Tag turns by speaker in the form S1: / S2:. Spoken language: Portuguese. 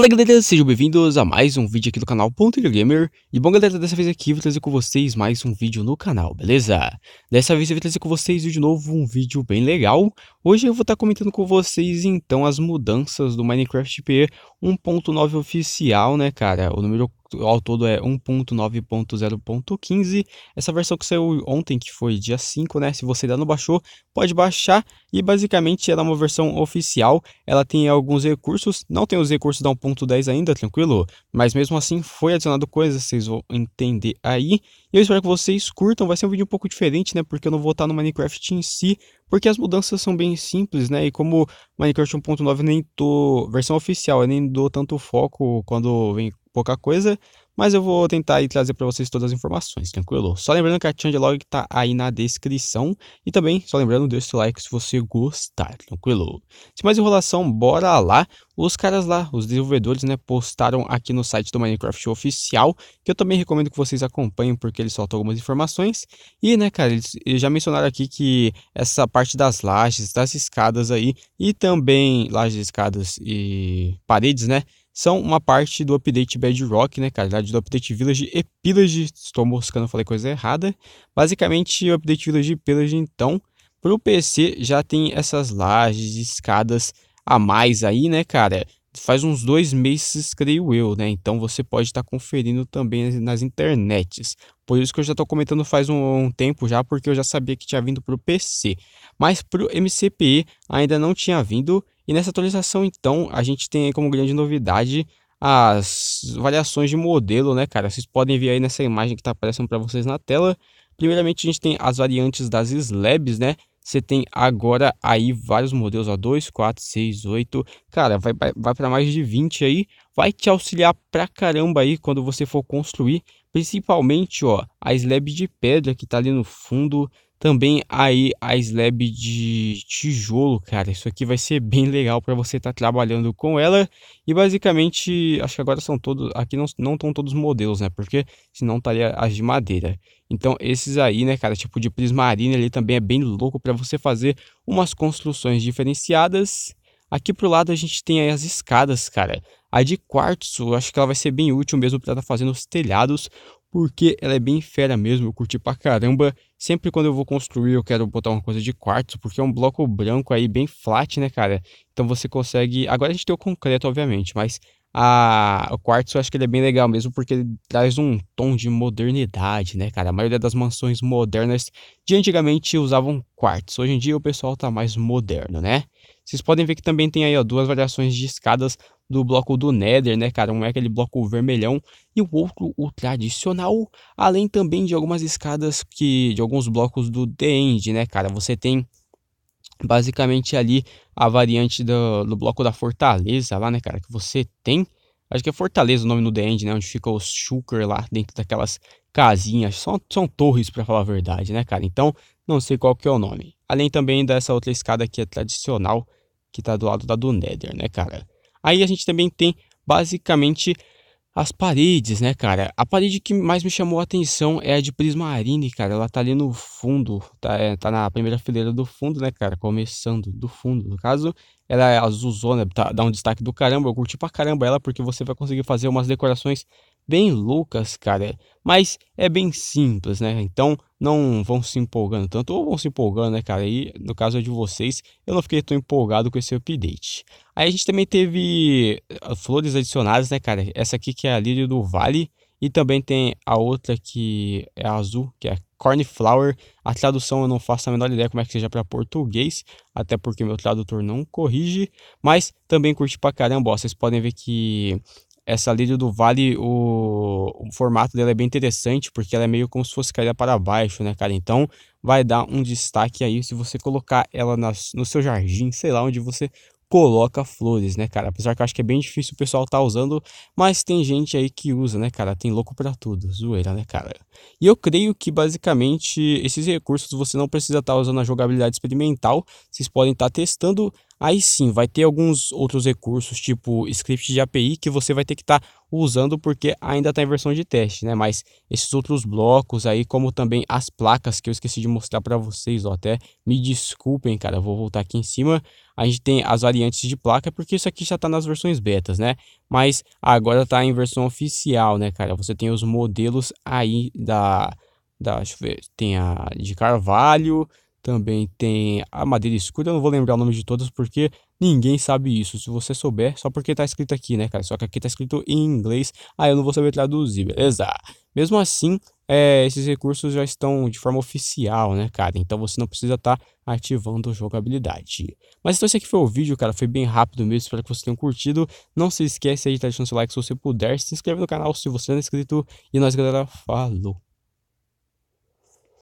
S1: Fala galera, sejam bem-vindos a mais um vídeo aqui do canal Ponto Gamer E bom galera, dessa vez aqui vou trazer com vocês mais um vídeo no canal, beleza? Dessa vez eu vou trazer com vocês de novo um vídeo bem legal Hoje eu vou estar tá comentando com vocês então as mudanças do Minecraft PE 1.9 oficial, né cara? O número ao todo é 1.9.0.15. Essa versão que saiu ontem, que foi dia 5, né? Se você ainda não baixou, pode baixar. E basicamente ela é uma versão oficial. Ela tem alguns recursos, não tem os recursos da 1.10 ainda, tranquilo. Mas mesmo assim foi adicionado coisas, vocês vão entender aí. E eu espero que vocês curtam. Vai ser um vídeo um pouco diferente, né? Porque eu não vou estar no Minecraft em si, porque as mudanças são bem simples, né? E como Minecraft 1.9 nem tô versão oficial, eu nem dou tanto foco quando vem pouca coisa, mas eu vou tentar aí trazer para vocês todas as informações, tranquilo? Só lembrando que a changelog tá aí na descrição e também, só lembrando, deixa o like se você gostar, tranquilo? Sem mais enrolação, bora lá os caras lá, os desenvolvedores, né, postaram aqui no site do Minecraft oficial, que eu também recomendo que vocês acompanhem, porque eles soltam algumas informações. E, né, cara, eles, já mencionaram aqui que essa parte das lajes, das escadas aí, e também lajes, escadas e paredes, né, são uma parte do update Bedrock, né, cara? Do update Village e Pillage. Estou moscando, falei coisa errada. Basicamente, o update Village e Pillage, então, para o PC já tem essas lajes, escadas a mais aí, né, cara? Faz uns dois meses, creio eu, né? Então você pode estar tá conferindo também nas internets. Por isso que eu já estou comentando faz um, um, tempo já, porque eu já sabia que tinha vindo para o PC. Mas para o MCPE ainda não tinha vindo. E nessa atualização, então, a gente tem como grande novidade as variações de modelo, né, cara? Vocês podem ver aí nessa imagem que está aparecendo para vocês na tela. Primeiramente, a gente tem as variantes das slabs, né? Você tem agora aí vários modelos, ó, 2, 4, 6, 8. Cara, vai, vai, vai para mais de 20 aí. Vai te auxiliar pra caramba aí quando você for construir Principalmente, ó, a slab de pedra que tá ali no fundo. Também aí a slab de tijolo, cara. Isso aqui vai ser bem legal para você estar tá trabalhando com ela. E basicamente, acho que agora são todos. Aqui não, não estão todos modelos, né? Porque senão estaria tá as de madeira. Então, esses aí, né, cara, tipo de prismarina ali também é bem louco para você fazer umas construções diferenciadas. Aqui pro lado a gente tem as escadas, cara. A de quartzo, acho que ela vai ser bem útil mesmo para estar tá fazendo os telhados, porque ela é bem fera mesmo, eu curti pra caramba. Sempre quando eu vou construir, eu quero botar uma coisa de quartzo, porque é um bloco branco aí bem flat, né, cara? Então você consegue. Agora a gente tem o concreto, obviamente, mas a, o quartzo eu acho que ele é bem legal mesmo, porque ele traz um tom de modernidade, né, cara? A maioria das mansões modernas de antigamente usavam quartzo. Hoje em dia o pessoal tá mais moderno, né? Vocês podem ver que também tem aí, ó, duas variações de escadas do bloco do Nether, né, cara? Um é aquele bloco vermelhão e o outro o tradicional, além também de algumas escadas que de alguns blocos do The End, né, cara? Você tem basicamente ali a variante do, do, bloco da Fortaleza lá, né, cara, que você tem. Acho que é Fortaleza o nome no The End, né? Onde fica o Shulker lá dentro daquelas casinhas. São, são torres, para falar a verdade, né, cara? Então, não sei qual que é o nome. Além também dessa outra escada que é tradicional, que tá do lado da do Nether, né, cara? Aí a gente também tem basicamente as paredes, né, cara? A parede que mais me chamou a atenção é a de Prismarine, cara. Ela tá ali no fundo, tá, é, tá na primeira fileira do fundo, né, cara? Começando do fundo, no caso. Ela é azulzona, tá, dá um destaque do caramba. Eu curti pra caramba ela porque você vai conseguir fazer umas decorações bem loucas, cara. Mas é bem simples, né? Então não vão se empolgando tanto, ou vão se empolgando, né, cara? E no caso de vocês, eu não fiquei tão empolgado com esse update. Aí a gente também teve ah, flores adicionadas, né, cara? Essa aqui que é a lírio do vale. E também tem a outra que é azul, que é Cornflower. A tradução eu não faço a menor ideia como é que seja para português, até porque meu tradutor não corrige, mas também curti pra caramba. vocês podem ver que essa lido do Vale, o, o formato dela é bem interessante, porque ela é meio como se fosse caída para baixo, né, cara? Então, vai dar um destaque aí se você colocar ela nas, no seu jardim, sei lá, onde você coloca flores, né, cara? Apesar que eu acho que é bem difícil o pessoal tá usando, mas tem gente aí que usa, né, cara? Tem louco para tudo, zoeira, né, cara? E eu creio que basicamente esses recursos você não precisa estar tá usando a jogabilidade experimental, vocês podem estar tá testando Aí sim, vai ter alguns outros recursos, tipo script de API, que você vai ter que estar tá usando porque ainda está em versão de teste, né? Mas esses outros blocos aí, como também as placas que eu esqueci de mostrar para vocês, ó, até me desculpem, cara, vou voltar aqui em cima. A gente tem as variantes de placa, é porque isso aqui já está nas versões betas, né? Mas agora está em versão oficial, né, cara? Você tem os modelos aí da, da deixa eu ver, tem a de Carvalho, também tem a madeira escura, eu não vou lembrar o nome de todas porque ninguém sabe isso. Se você souber, só porque tá escrito aqui, né, cara? Só que aqui tá escrito em inglês, aí eu não vou saber traduzir, beleza? Mesmo assim, é, esses recursos já estão de forma oficial, né, cara? Então você não precisa estar tá ativando jogabilidade. Mas então esse aqui foi o vídeo, cara. Foi bem rápido mesmo, espero que vocês tenham curtido. Não se esquece aí de deixar seu like se você puder. Se inscreve no canal se você não é inscrito. E nós, galera, falou!